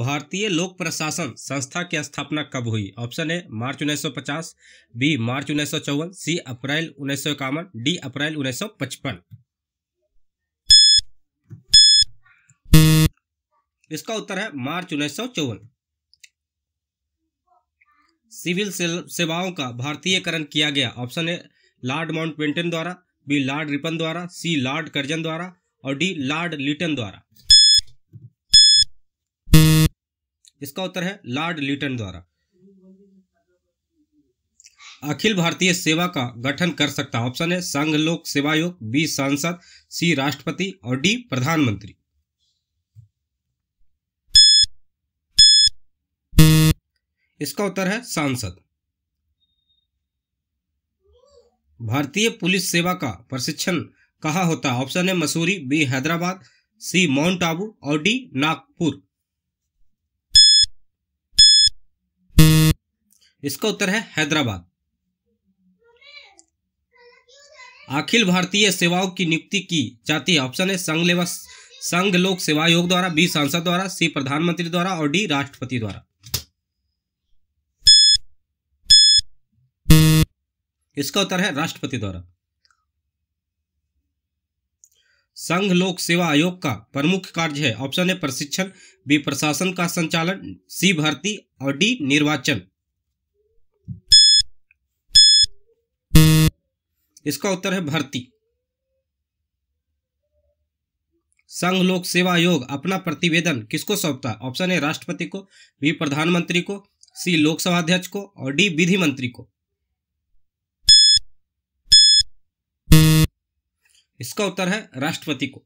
भारतीय लोक प्रशासन संस्था की स्थापना कब हुई ऑप्शन ए मार्च 1950 बी मार्च उन्नीस सी अप्रैल उन्नीस डी अप्रैल उन्नीस इसका उत्तर है मार्च उन्नीस सिविल सेवाओं का भारतीयकरण किया गया option A lord Mountbatten द्वारा बी लॉर्ड रिपन द्वारा सी लॉर्ड कर्जन द्वारा और डी लॉर्ड लिटन द्वारा इसका उत्तर है लॉर्ड लिटन द्वारा अखिल भारतीय सेवा का गठन कर सकता ऑप्शन है संघ लोक सेवा बी सांसद सी राष्ट्रपति और डी प्रधानमंत्री इसका उत्तर है सांसद भारतीय पुलिस सेवा का प्रशिक्षण कहा होता है ऑप्शन है Mussoorie B Hyderabad C Mount Abu और डी नागपुर इसका उत्तर है हैदराबाद अखिल भारतीय सेवाओं की नियुक्ति की जाती है ऑप्शन है संघ लेवा संघ लोक सेवा आयोग द्वारा बी सांसद द्वारा सी प्रधानमंत्री द्वारा और डी राष्ट्रपति द्वारा इसका उत्तर है राष्ट्रपति द्वारा संघ लोक सेवा आयोग का प्रमुख कार्य है ऑप्शन है प्रशिक्षण बी प्रशासन का संचालन सी भर्ती और डी निर्वाचन इसका उत्तर है भर्ती संघ लोक सेवा आयोग अपना प्रतिवेदन किसको सौंपता ऑप्शन ए राष्ट्रपति को बी प्रधानमंत्री को सी लोकसभा अध्यक्ष को और डी विधि मंत्री को इसका उत्तर है राष्ट्रपति को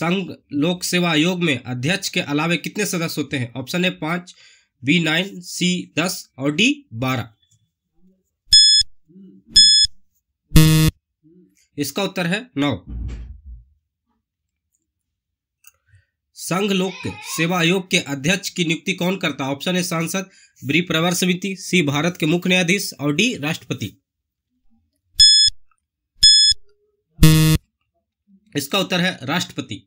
संघ लोक सेवा आयोग में अध्यक्ष के अलावे कितने सदस्य होते हैं ऑप्शन ए पांच बी नाइन सी दस और डी बारह इसका उत्तर है नौ संघ लोक सेवा आयोग के अध्यक्ष की नियुक्ति कौन करता ऑप्शन है सांसद ब्री प्रवर समिति सी भारत के मुख्य न्यायाधीश और डी राष्ट्रपति इसका उत्तर है राष्ट्रपति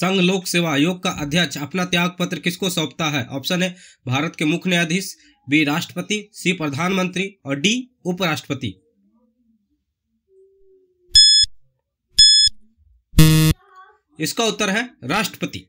संघ लोक सेवा आयोग का अध्यक्ष अपना त्याग पत्र किसको सौंपता है ऑप्शन है भारत के मुख्य न्यायाधीश बी राष्ट्रपति सी प्रधानमंत्री और डी उपराष्ट्रपति इसका उत्तर है राष्ट्रपति